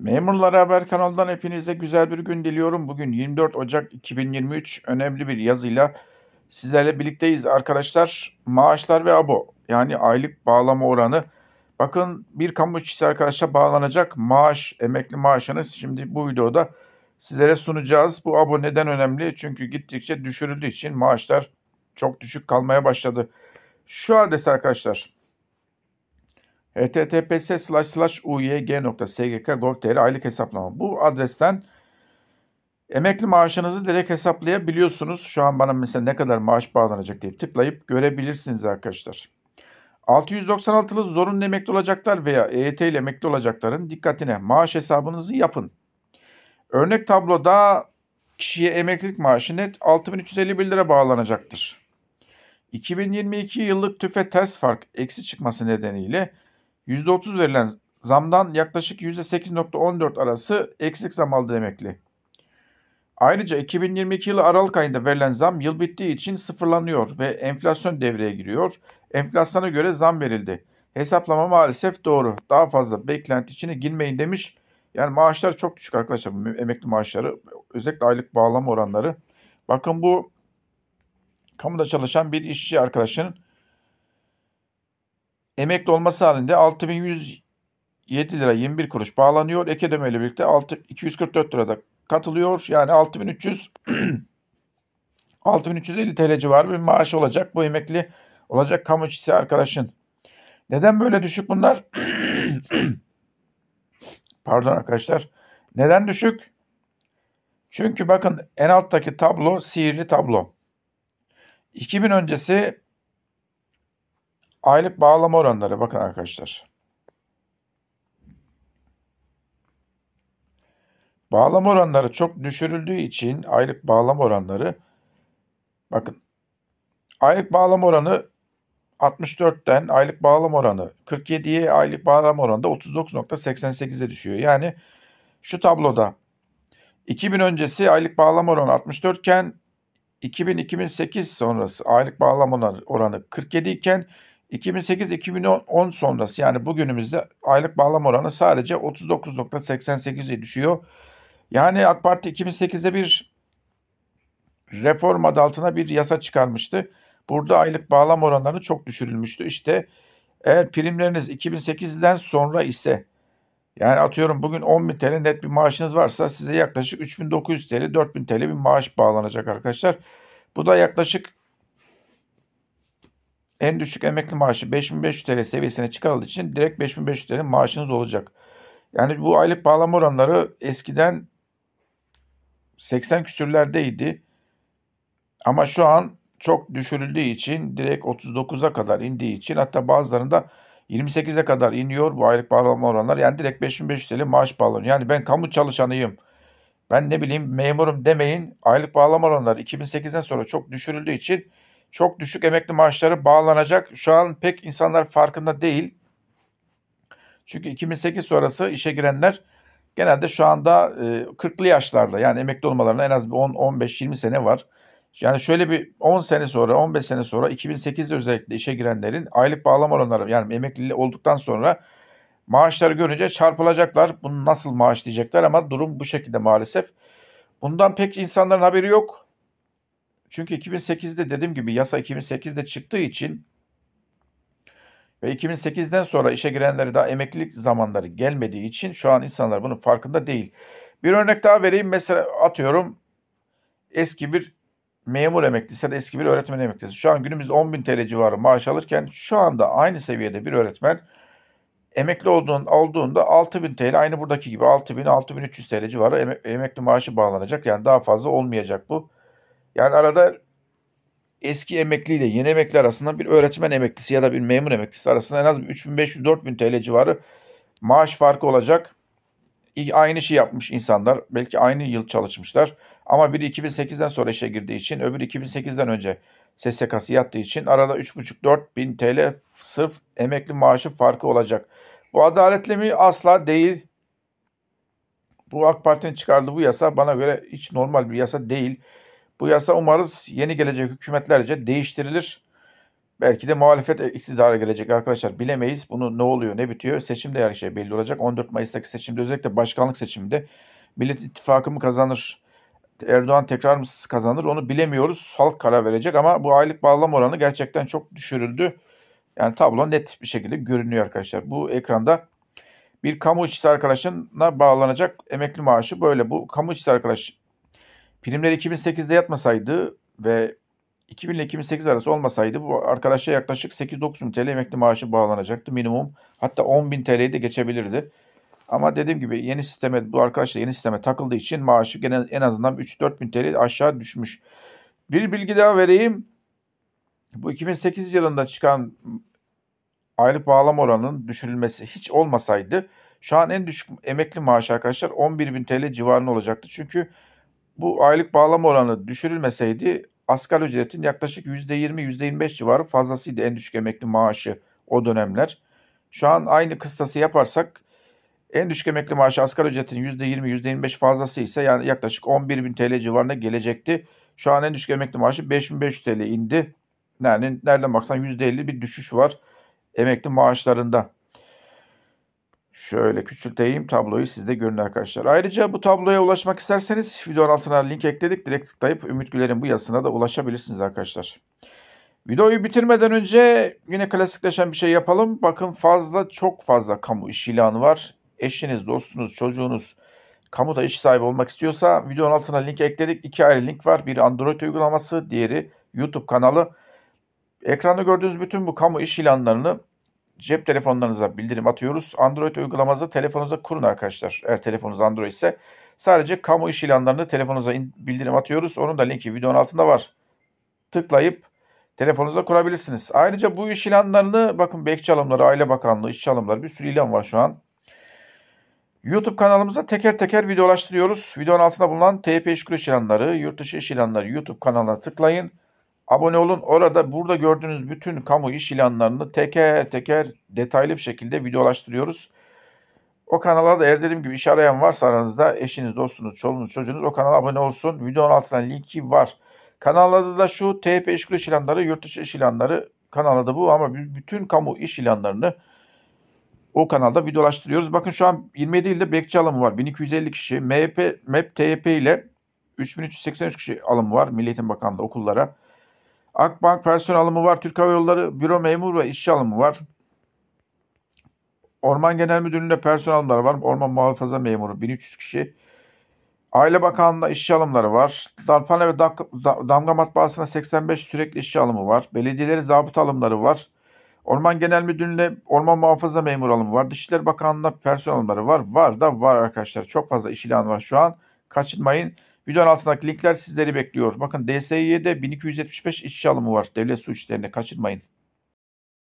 Memurlar Haber kanalından hepinize güzel bir gün diliyorum. Bugün 24 Ocak 2023 önemli bir yazıyla sizlerle birlikteyiz arkadaşlar. Maaşlar ve abo yani aylık bağlama oranı. Bakın bir kamu işçisi arkadaşa bağlanacak maaş, emekli maaşını şimdi bu videoda sizlere sunacağız. Bu abo neden önemli? Çünkü gittikçe düşürüldüğü için maaşlar çok düşük kalmaya başladı. Şu adres arkadaşlar https://uyg.sgk.gov.tr aylık hesaplama. Bu adresten emekli maaşınızı direkt hesaplayabiliyorsunuz. Şu an bana mesela ne kadar maaş bağlanacak diye tıklayıp görebilirsiniz arkadaşlar. 696'lı zorunlu emekli olacaklar veya EYT ile emekli olacakların dikkatine maaş hesabınızı yapın. Örnek tabloda kişiye emeklilik maaşı net 6351 lira bağlanacaktır. 2022 yıllık tüfe ters fark eksi çıkması nedeniyle %30 verilen zamdan yaklaşık %8.14 arası eksik zam aldı demekli. Ayrıca 2022 yılı Aralık ayında verilen zam yıl bittiği için sıfırlanıyor ve enflasyon devreye giriyor. Enflasyona göre zam verildi. Hesaplama maalesef doğru. Daha fazla beklenti içine girmeyin demiş. Yani maaşlar çok düşük arkadaşlar emekli maaşları. Özellikle aylık bağlama oranları. Bakın bu kamuda çalışan bir işçi arkadaşının emekli olması halinde 6107 lira 21 kuruş bağlanıyor. Ek ödeme birlikte 6, 244 lirada katılıyor. Yani 6300 6350 TL civarı bir maaş olacak bu emekli olacak kamu işçisi arkadaşın. Neden böyle düşük bunlar? Pardon arkadaşlar. Neden düşük? Çünkü bakın en alttaki tablo sihirli tablo. 2000 öncesi Aylık bağlama oranları bakın arkadaşlar. Bağlama oranları çok düşürüldüğü için aylık bağlama oranları bakın aylık bağlama oranı 64'ten aylık bağlam oranı 47'ye aylık bağlam oranı da 39.88'e düşüyor. Yani şu tabloda 2000 öncesi aylık bağlam oranı 64 iken 2000-2008 sonrası aylık bağlam oranı 47 iken 2008-2010 sonrası yani bugünümüzde aylık bağlam oranı sadece 39.88'e düşüyor. Yani AK Parti 2008'de bir reform adı altına bir yasa çıkarmıştı. Burada aylık bağlam oranları çok düşürülmüştü. İşte eğer primleriniz 2008'den sonra ise yani atıyorum bugün 10 bin TL net bir maaşınız varsa size yaklaşık 3900 TL 4000 TL bir maaş bağlanacak arkadaşlar. Bu da yaklaşık en düşük emekli maaşı 5500 TL seviyesine çıkarıldığı için direkt 5500 TL maaşınız olacak. Yani bu aylık bağlama oranları eskiden 80 küsürlerdeydi. Ama şu an çok düşürüldüğü için direkt 39'a kadar indiği için hatta bazılarında 28'e kadar iniyor bu aylık bağlama oranları Yani direkt 5500 TL maaş bağlanıyor. Yani ben kamu çalışanıyım. Ben ne bileyim memurum demeyin. Aylık bağlama oranları 2008'den sonra çok düşürüldüğü için çok düşük emekli maaşları bağlanacak. Şu an pek insanlar farkında değil. Çünkü 2008 sonrası işe girenler genelde şu anda 40'lı e, yaşlarda yani emekli olmalarına en az 10-15-20 sene var. Yani şöyle bir 10 sene sonra 15 sene sonra 2008'de özellikle işe girenlerin aylık bağlama oranları yani emekli olduktan sonra maaşları görünce çarpılacaklar. Bunu nasıl maaş diyecekler ama durum bu şekilde maalesef. Bundan pek insanların haberi yok. Çünkü 2008'de dediğim gibi yasa 2008'de çıktığı için ve 2008'den sonra işe girenleri daha emeklilik zamanları gelmediği için şu an insanlar bunun farkında değil. Bir örnek daha vereyim. Mesela atıyorum eski bir memur emeklisi ya da eski bir öğretmen emeklisi. Şu an günümüzde 10 bin TL civarı maaş alırken şu anda aynı seviyede bir öğretmen emekli olduğun, olduğunda 6 bin TL aynı buradaki gibi 6 bin 6 bin 300 TL civarı emekli maaşı bağlanacak. Yani daha fazla olmayacak bu. Yani arada eski emekli ile yeni emekli arasında bir öğretmen emeklisi ya da bir memur emeklisi arasında en az 3500-4000 TL civarı maaş farkı olacak. Aynı şey yapmış insanlar. Belki aynı yıl çalışmışlar. Ama biri 2008'den sonra işe girdiği için öbürü 2008'den önce SSK'sı yattığı için arada 3.500-4.000 TL sırf emekli maaşı farkı olacak. Bu adaletli mi? Asla değil. Bu AK Parti'nin çıkardığı bu yasa bana göre hiç normal bir yasa değil. Bu yasa umarız yeni gelecek hükümetlerce değiştirilir. Belki de muhalefet iktidara gelecek arkadaşlar bilemeyiz. Bunu ne oluyor ne bitiyor seçimde her şey belli olacak. 14 Mayıs'taki seçimde özellikle başkanlık seçiminde Millet İttifakı mı kazanır? Erdoğan tekrar mı kazanır? Onu bilemiyoruz. Halk karar verecek ama bu aylık bağlam oranı gerçekten çok düşürüldü. Yani tablo net bir şekilde görünüyor arkadaşlar. Bu ekranda bir kamu işçisi arkadaşına bağlanacak emekli maaşı böyle. Bu kamu işçisi arkadaş Primler 2008'de yatmasaydı ve 2000 ile 2008 arası olmasaydı bu arkadaşa yaklaşık 8-9 bin TL emekli maaşı bağlanacaktı minimum. Hatta 10 bin TL'yi de geçebilirdi. Ama dediğim gibi yeni sisteme bu arkadaşlar yeni sisteme takıldığı için maaşı gene en azından 3-4 bin TL aşağı düşmüş. Bir bilgi daha vereyim. Bu 2008 yılında çıkan aylık bağlam oranının düşürülmesi hiç olmasaydı şu an en düşük emekli maaşı arkadaşlar 11 bin TL civarında olacaktı. Çünkü bu aylık bağlama oranı düşürülmeseydi asgari ücretin yaklaşık %20-25 civarı fazlasıydı en düşük emekli maaşı o dönemler. Şu an aynı kıstası yaparsak en düşük emekli maaşı asgari ücretin %20-25 fazlası ise yani yaklaşık bin TL civarına gelecekti. Şu an en düşük emekli maaşı 5.500 TL indi. Yani nereden baksan %50 bir düşüş var emekli maaşlarında. Şöyle küçülteyim tabloyu sizde görün arkadaşlar. Ayrıca bu tabloya ulaşmak isterseniz videonun altına link ekledik. Direkt tıklayıp Ümit Güler'in bu yazısına da ulaşabilirsiniz arkadaşlar. Videoyu bitirmeden önce yine klasikleşen bir şey yapalım. Bakın fazla çok fazla kamu iş ilanı var. Eşiniz, dostunuz, çocuğunuz kamuda iş sahibi olmak istiyorsa videonun altına link ekledik. İki ayrı link var. Biri Android uygulaması, diğeri YouTube kanalı. Ekranda gördüğünüz bütün bu kamu iş ilanlarını cep telefonlarınıza bildirim atıyoruz. Android uygulamanızı telefonunuza kurun arkadaşlar. Eğer telefonunuz Android ise sadece kamu iş ilanlarını telefonunuza bildirim atıyoruz. Onun da linki videonun altında var. Tıklayıp telefonunuza kurabilirsiniz. Ayrıca bu iş ilanlarını bakın bekçi alımları, aile bakanlığı, işçi alımları bir sürü ilan var şu an. YouTube kanalımıza teker teker videolaştırıyoruz. Videonun altında bulunan TYP iş ilanları, yurt dışı iş ilanları YouTube kanalına tıklayın. Abone olun. Orada burada gördüğünüz bütün kamu iş ilanlarını teker teker detaylı bir şekilde videolaştırıyoruz. O kanala da eğer dediğim gibi iş arayan varsa aranızda eşiniz, dostunuz, çoluğunuz, çocuğunuz o kanala abone olsun. Videonun altına linki var. Kanalda da şu T.P. iş iş ilanları, yurt dışı iş ilanları kanalda da bu ama bütün kamu iş ilanlarını o kanalda videolaştırıyoruz. Bakın şu an 27 ilde bekçi alımı var. 1250 kişi. MHP, MEP, THP e ile 3383 kişi alımı var Milli Bakanlığı okullara. Akbank personel alımı var. Türk Hava Yolları büro memur ve işçi alımı var. Orman Genel Müdürlüğü'nde personel alımları var. Orman muhafaza memuru 1300 kişi. Aile Bakanlığı'nda işçi alımları var. Darphane ve Damga Matbaası'na 85 sürekli işçi alımı var. Belediyeleri zabıt alımları var. Orman Genel Müdürlüğü'nde orman muhafaza memur alımı var. Dışişleri Bakanlığı'nda personel alımları var. Var da var arkadaşlar. Çok fazla iş ilanı var şu an. Kaçınmayın. Videonun altındaki linkler sizleri bekliyor. Bakın DSY'de 1275 işçi alımı var. Devlet su işlerini kaçırmayın.